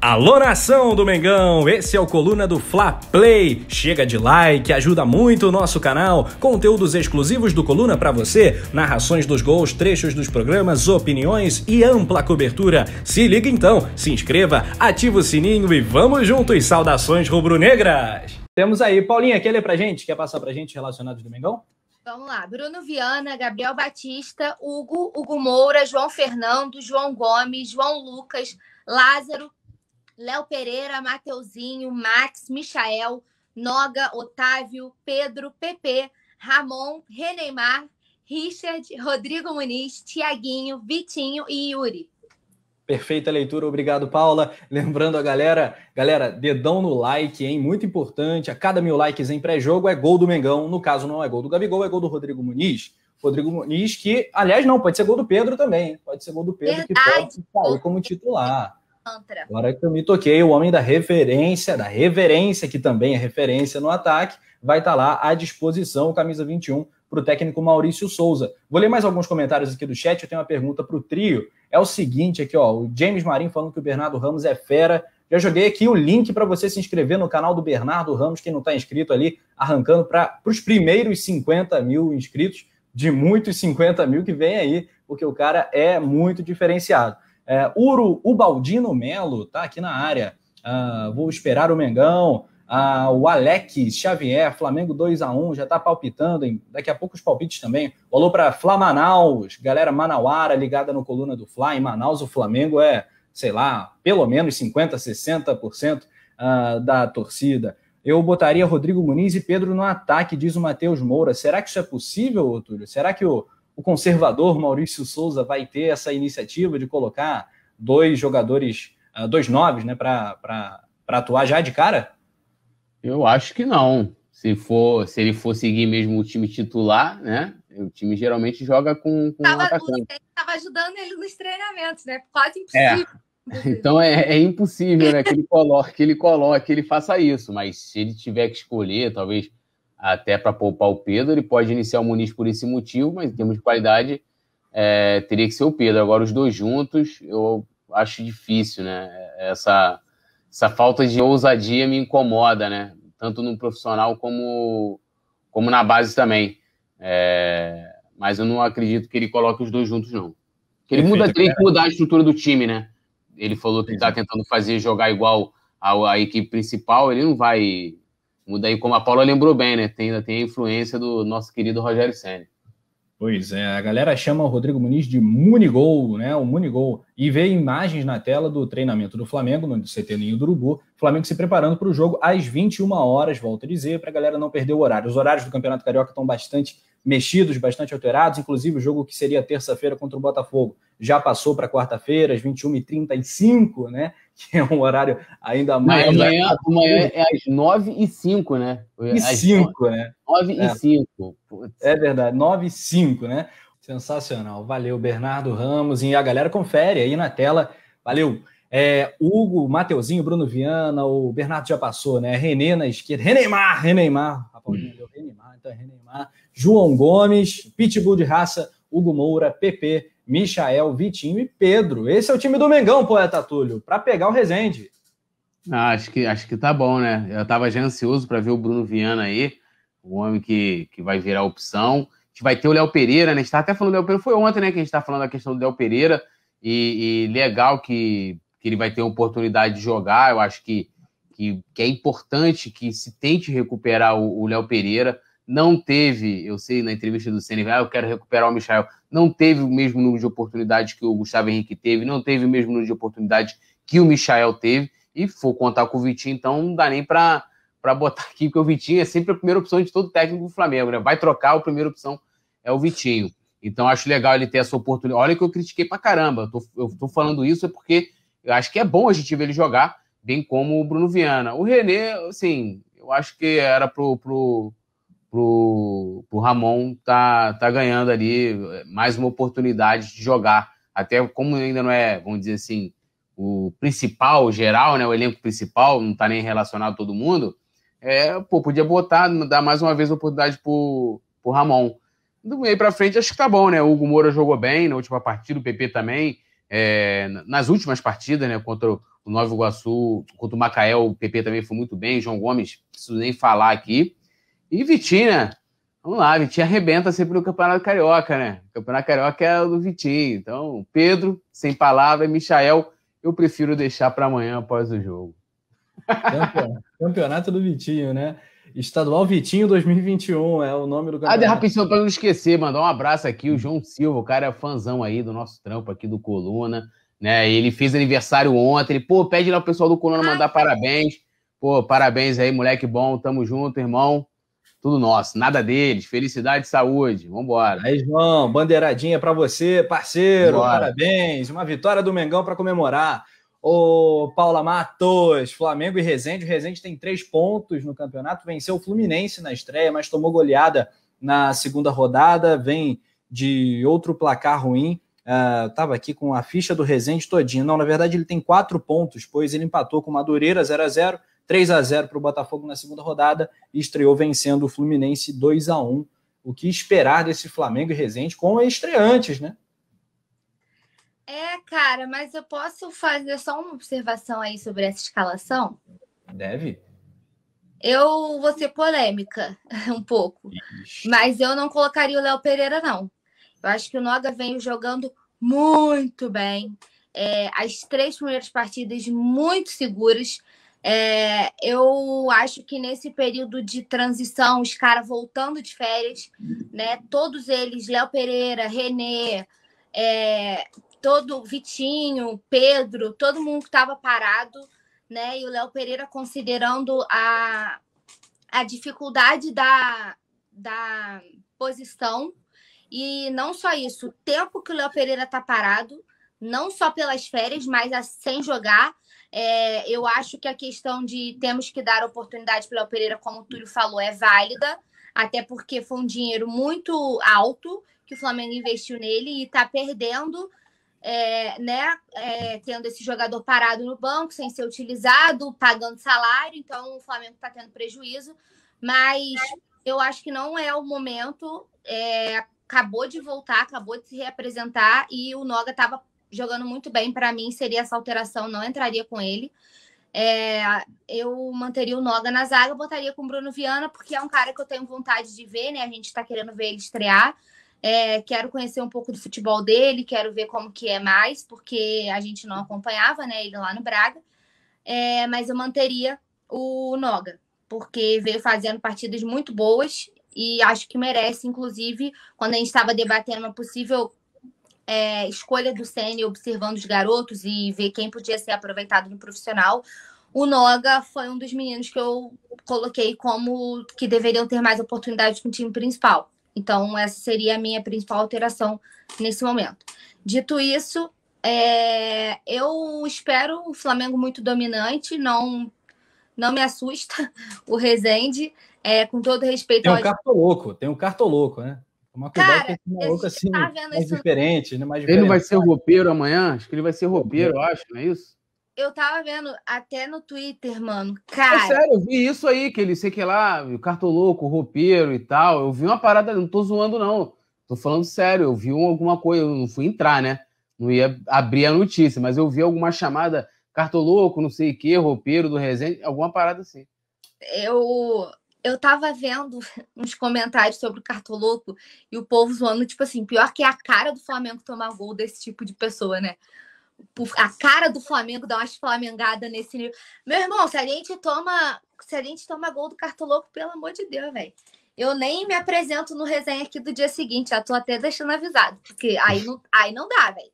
Alô nação do Mengão, esse é o Coluna do Fla Play. Chega de like, ajuda muito o nosso canal. Conteúdos exclusivos do Coluna para você, narrações dos gols, trechos dos programas, opiniões e ampla cobertura. Se liga então, se inscreva, ativa o sininho e vamos juntos. Saudações rubro-negras. Temos aí Paulinha, quer ler pra gente? Quer passar pra gente relacionados do Mengão? Vamos lá, Bruno Viana, Gabriel Batista, Hugo, Hugo Moura, João Fernando, João Gomes, João Lucas, Lázaro, Léo Pereira, Mateuzinho, Max, Michael, Noga, Otávio, Pedro, Pepe, Ramon, Reneymar, Richard, Rodrigo Muniz, Tiaguinho, Vitinho e Yuri. Perfeita leitura, obrigado, Paula. Lembrando a galera, galera, dedão no like, hein? Muito importante. A cada mil likes em pré-jogo é gol do Mengão. No caso, não é gol do Gabigol, é gol do Rodrigo Muniz. Rodrigo Muniz, que, aliás, não, pode ser gol do Pedro também. Pode ser gol do Pedro, Verdade. que pode sair como titular mantra. Agora que eu me toquei, o homem da referência, da reverência, que também é referência no ataque, vai estar tá lá à disposição, camisa 21, para o técnico Maurício Souza. Vou ler mais alguns comentários aqui do chat, eu tenho uma pergunta para o trio. É o seguinte aqui, ó, o James Marim falando que o Bernardo Ramos é fera, já joguei aqui o link para você se inscrever no canal do Bernardo Ramos, quem não está inscrito ali, arrancando para os primeiros 50 mil inscritos, de muitos 50 mil que vem aí, porque o cara é muito diferenciado. É, Uro Ubaldino Melo tá aqui na área. Ah, vou esperar o Mengão. Ah, o Alex Xavier, Flamengo 2 a 1 já está palpitando. daqui a pouco os palpites também. Falou para Fla Manaus, galera Manauara ligada no Coluna do Fla. Em Manaus, o Flamengo é, sei lá, pelo menos 50%, 60% ah, da torcida. Eu botaria Rodrigo Muniz e Pedro no ataque, diz o Matheus Moura. Será que isso é possível, Túlio? Será que o, o conservador Maurício Souza vai ter essa iniciativa de colocar dois jogadores, ah, dois noves, né, para atuar já de cara? Eu acho que não. Se, for, se ele for seguir mesmo o time titular, né? O time geralmente joga com, com tava, um atacante. Estava ajudando ele nos treinamentos, né? Quase impossível. É. Então é, é, impossível né, que, ele coloque, que ele coloque, que ele faça isso. Mas se ele tiver que escolher, talvez até para poupar o Pedro. Ele pode iniciar o Muniz por esse motivo, mas em termos de qualidade, é, teria que ser o Pedro. Agora, os dois juntos, eu acho difícil, né? É, essa, essa falta de ousadia me incomoda, né? Tanto no profissional como, como na base também. É, mas eu não acredito que ele coloque os dois juntos, não. Que ele muda, teria que mudar a estrutura do time, né? Ele falou que está tentando fazer jogar igual a, a equipe principal, ele não vai Muda aí, como a Paula lembrou bem, né? Tem, ainda tem a influência do nosso querido Rogério Senna. Pois é, a galera chama o Rodrigo Muniz de Munigol, né? O Munigol. E vê imagens na tela do treinamento do Flamengo, no CT Ninho do Urubu. Flamengo se preparando para o jogo às 21 horas, volto a dizer, para a galera não perder o horário. Os horários do Campeonato Carioca estão bastante mexidos, bastante alterados, inclusive o jogo que seria terça-feira contra o Botafogo já passou para quarta-feira, às 21h35, né? Que é um horário ainda mais. amanhã, amanhã é às 9h05, né? É, e 5, né? 9 e é. 5. Putz. É verdade, 9 e 5, né? Sensacional. Valeu, Bernardo Ramos. E a galera confere aí na tela. Valeu! É, Hugo, Mateuzinho, Bruno Viana, o Bernardo já passou, né? Renê na esquerda, Reneimar, Reneimar, a Paulinha hum. deu então é João Gomes, Pitbull de raça, Hugo Moura, PP, Michael, Vitinho e Pedro. Esse é o time do Mengão, poeta Túlio, para pegar o Rezende. Ah, acho que acho que tá bom, né? Eu tava já ansioso para ver o Bruno Viana aí, o homem que, que vai virar opção. A gente vai ter o Léo Pereira, né? A gente tá até falando do Léo Pereira, foi ontem, né, que a gente tá falando da questão do Léo Pereira. e, e legal que que ele vai ter a oportunidade de jogar. Eu acho que, que, que é importante que se tente recuperar o Léo Pereira. Não teve, eu sei na entrevista do CNV, ah, eu quero recuperar o Michel. Não teve o mesmo número de oportunidades que o Gustavo Henrique teve, não teve o mesmo número de oportunidades que o Michel teve. E for contar com o Vitinho, então não dá nem para botar aqui, porque o Vitinho é sempre a primeira opção de todo técnico do Flamengo, né? Vai trocar, a primeira opção é o Vitinho. Então acho legal ele ter essa oportunidade. Olha que eu critiquei pra caramba. Eu tô, eu tô falando isso é porque eu acho que é bom a gente ver ele jogar, bem como o Bruno Viana. O René, assim, eu acho que era pro, pro, pro, pro Ramon tá, tá ganhando ali é, mais uma oportunidade de jogar. Até como ainda não é, vamos dizer assim, o principal, o geral, né, o elenco principal, não tá nem relacionado todo mundo, é, pô, podia botar, dar mais uma vez a oportunidade pro, pro Ramon. Do meio para frente, acho que tá bom, né? O Hugo Moura jogou bem na última partida, o PP também é, nas últimas partidas, né, contra o Nova Iguaçu, contra o Macaé, o PP também foi muito bem, João Gomes, preciso nem falar aqui. E Vitinha, né? vamos lá, Vitinha arrebenta sempre no Campeonato Carioca, né? O Campeonato Carioca é o do Vitinho. Então, Pedro, sem palavra, e Michael, eu prefiro deixar para amanhã após o jogo. Campeonato do Vitinho, né? Estadual Vitinho 2021 é o nome do cara. Ah, rapidinho, pra não esquecer, mandar um abraço aqui, o João Silva, o cara é fãzão aí do nosso trampo aqui do Coluna, né? Ele fez aniversário ontem, ele, pô, pede lá o pessoal do Coluna mandar Ai, parabéns. Pô, parabéns aí, moleque bom, tamo junto, irmão. Tudo nosso, nada deles, felicidade saúde, vambora. Aí, João, bandeiradinha para você, parceiro, parabéns, uma vitória do Mengão para comemorar. Ô, Paula Matos, Flamengo e Rezende. O Rezende tem três pontos no campeonato, venceu o Fluminense na estreia, mas tomou goleada na segunda rodada, vem de outro placar ruim. Uh, tava aqui com a ficha do Rezende todinho. Não, na verdade ele tem quatro pontos, pois ele empatou com o Madureira 0 a 0 3 a 0 para o Botafogo na segunda rodada e estreou vencendo o Fluminense 2 a 1 O que esperar desse Flamengo e Rezende com estreantes, né? É, cara, mas eu posso fazer só uma observação aí sobre essa escalação? Deve. Eu vou ser polêmica um pouco, Ixi. mas eu não colocaria o Léo Pereira, não. Eu acho que o Noga vem jogando muito bem. É, as três primeiras partidas muito seguras. É, eu acho que nesse período de transição, os caras voltando de férias, né? Todos eles, Léo Pereira, Renê, é, todo Vitinho, Pedro, todo mundo que estava parado, né? E o Léo Pereira considerando a, a dificuldade da, da posição. E não só isso, o tempo que o Léo Pereira está parado, não só pelas férias, mas a, sem jogar. É, eu acho que a questão de temos que dar oportunidade para o Léo Pereira, como o Túlio falou, é válida, até porque foi um dinheiro muito alto que o Flamengo investiu nele e está perdendo é, né, é, tendo esse jogador parado no banco, sem ser utilizado, pagando salário, então o Flamengo está tendo prejuízo, mas eu acho que não é o momento. É, acabou de voltar, acabou de se reapresentar e o Noga estava jogando muito bem. Para mim, seria essa alteração, não entraria com ele. É, eu manteria o Noga na zaga, botaria com o Bruno Viana, porque é um cara que eu tenho vontade de ver, né? A gente está querendo ver ele estrear. É, quero conhecer um pouco do futebol dele, quero ver como que é mais, porque a gente não acompanhava, né, ele lá no Braga. É, mas eu manteria o Noga, porque veio fazendo partidas muito boas e acho que merece, inclusive, quando a gente estava debatendo uma possível é, escolha do Sene, observando os garotos e ver quem podia ser aproveitado no profissional. O Noga foi um dos meninos que eu coloquei como que deveriam ter mais oportunidades com o time principal. Então, essa seria a minha principal alteração nesse momento. Dito isso, é, eu espero o Flamengo muito dominante, não não me assusta o Rezende, é, com todo respeito. Tem um ao... cartoloco, tem um cartoloco, né? Uma cuidado Cara, com esse maluco tá assim, tá mais diferente, né? Mais diferente. Ele vai ser roupeiro amanhã? Acho que ele vai ser roupeiro, acho, não é isso? eu tava vendo até no Twitter, mano. É cara. É sério, eu vi isso aí, que ele sei que lá, o cartoloco, o roupeiro e tal. Eu vi uma parada, não tô zoando, não. Tô falando sério, eu vi alguma coisa, eu não fui entrar, né? Não ia abrir a notícia, mas eu vi alguma chamada cartoloco, não sei o que, roupeiro do Resende, alguma parada assim. Eu eu tava vendo uns comentários sobre o cartoloco e o povo zoando, tipo assim, pior que é a cara do Flamengo tomar gol desse tipo de pessoa, né? a cara do Flamengo dá uma flamengada nesse nível. Meu irmão, se a gente toma, se a gente toma gol do Cartoloco, pelo amor de Deus, velho. Eu nem me apresento no resenha aqui do dia seguinte, já tô até deixando avisado, porque aí não, aí não dá, velho.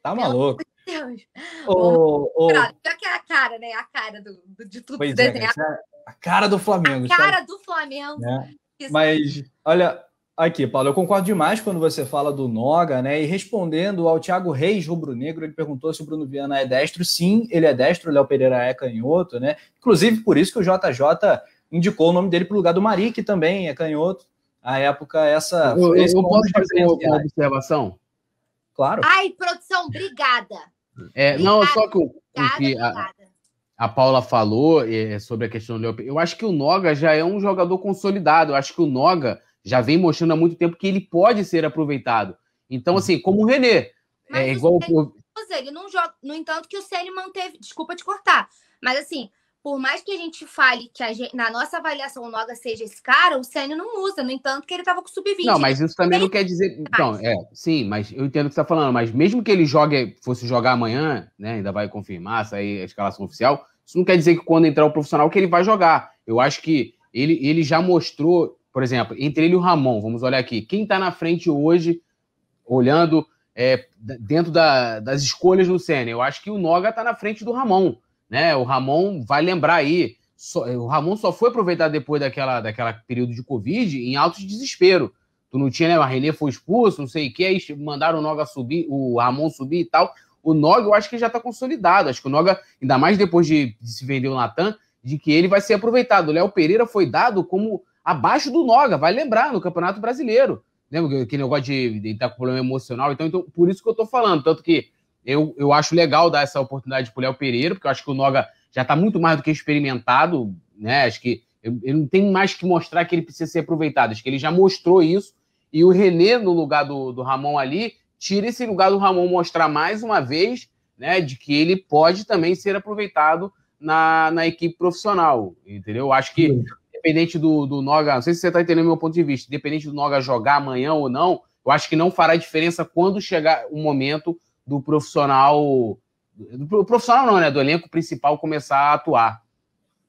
Tá maluco. Deus. Ô, ô, Já que é a cara, né? A cara do, do de tudo pois desenhado. É, né? a cara do Flamengo. A cara sabe? do Flamengo. É. Mas, olha, Aqui, Paulo, eu concordo demais quando você fala do Noga, né? E respondendo ao Thiago Reis, rubro-negro, ele perguntou se o Bruno Viana é destro. Sim, ele é destro, o Léo Pereira é canhoto, né? Inclusive, por isso que o JJ indicou o nome dele para o lugar do Mari, que também é canhoto. A época, essa. Eu, eu, eu posso fazer uma, uma observação? Claro. Ai, produção, obrigada. É, obrigada, não, só que, obrigada, que a, a Paula falou é, sobre a questão do Léo Pereira. Eu acho que o Noga já é um jogador consolidado. Eu acho que o Noga já vem mostrando há muito tempo que ele pode ser aproveitado. Então, assim, como o René. Mas é igual. O ele não joga. No entanto, que o Ceni manteve. Desculpa te cortar. Mas assim, por mais que a gente fale que gente, na nossa avaliação o Noga seja esse cara, o Ceni não usa. No entanto, que ele estava com sub-20. Não, mas isso também não quer dizer. Então, é, sim, mas eu entendo o que você está falando. Mas mesmo que ele jogue, fosse jogar amanhã, né? Ainda vai confirmar, sair a escalação oficial. Isso não quer dizer que quando entrar o profissional que ele vai jogar. Eu acho que ele, ele já mostrou por exemplo, entre ele e o Ramon, vamos olhar aqui. Quem está na frente hoje, olhando é, dentro da, das escolhas no Senna? Eu acho que o Noga está na frente do Ramon. Né? O Ramon vai lembrar aí. Só, o Ramon só foi aproveitado depois daquela, daquela período de Covid em alto desespero. Tu não tinha, né? O René foi expulso, não sei o que, aí mandaram o Noga subir, o Ramon subir e tal. O Noga, eu acho que já está consolidado. Acho que o Noga, ainda mais depois de, de se vender o Natan, de que ele vai ser aproveitado. O Léo Pereira foi dado como abaixo do Noga, vai lembrar, no Campeonato Brasileiro. Lembra que negócio de, de estar com problema emocional? Então, então, por isso que eu tô falando. Tanto que eu, eu acho legal dar essa oportunidade pro Léo Pereira, porque eu acho que o Noga já tá muito mais do que experimentado, né? Acho que ele não tem mais que mostrar que ele precisa ser aproveitado. Acho que ele já mostrou isso. E o René, no lugar do, do Ramon ali, tira esse lugar do Ramon mostrar mais uma vez, né? De que ele pode também ser aproveitado na, na equipe profissional, entendeu? Acho que Independente do, do Noga, não sei se você está entendendo meu ponto de vista, independente do Noga jogar amanhã ou não, eu acho que não fará diferença quando chegar o momento do profissional. Do profissional não, né? Do elenco principal começar a atuar.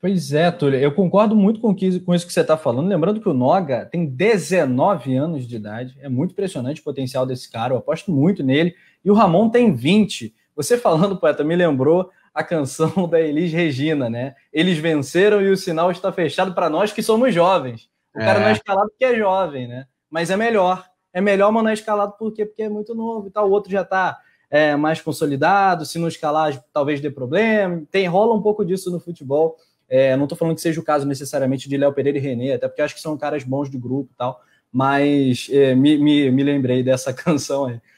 Pois é, Túlio, eu concordo muito com, que, com isso que você está falando. Lembrando que o Noga tem 19 anos de idade, é muito impressionante o potencial desse cara, eu aposto muito nele. E o Ramon tem 20. Você falando, poeta, me lembrou a canção da Elis Regina, né? Eles venceram e o sinal está fechado para nós que somos jovens. O cara não é, é escalado porque é jovem, né? Mas é melhor. É melhor, mas não é escalado porque Porque é muito novo e tal. O outro já está é, mais consolidado. Se não escalar, talvez dê problema. Tem rola um pouco disso no futebol. É, não estou falando que seja o caso necessariamente de Léo Pereira e René, até porque acho que são caras bons do grupo e tal. Mas é, me, me, me lembrei dessa canção aí.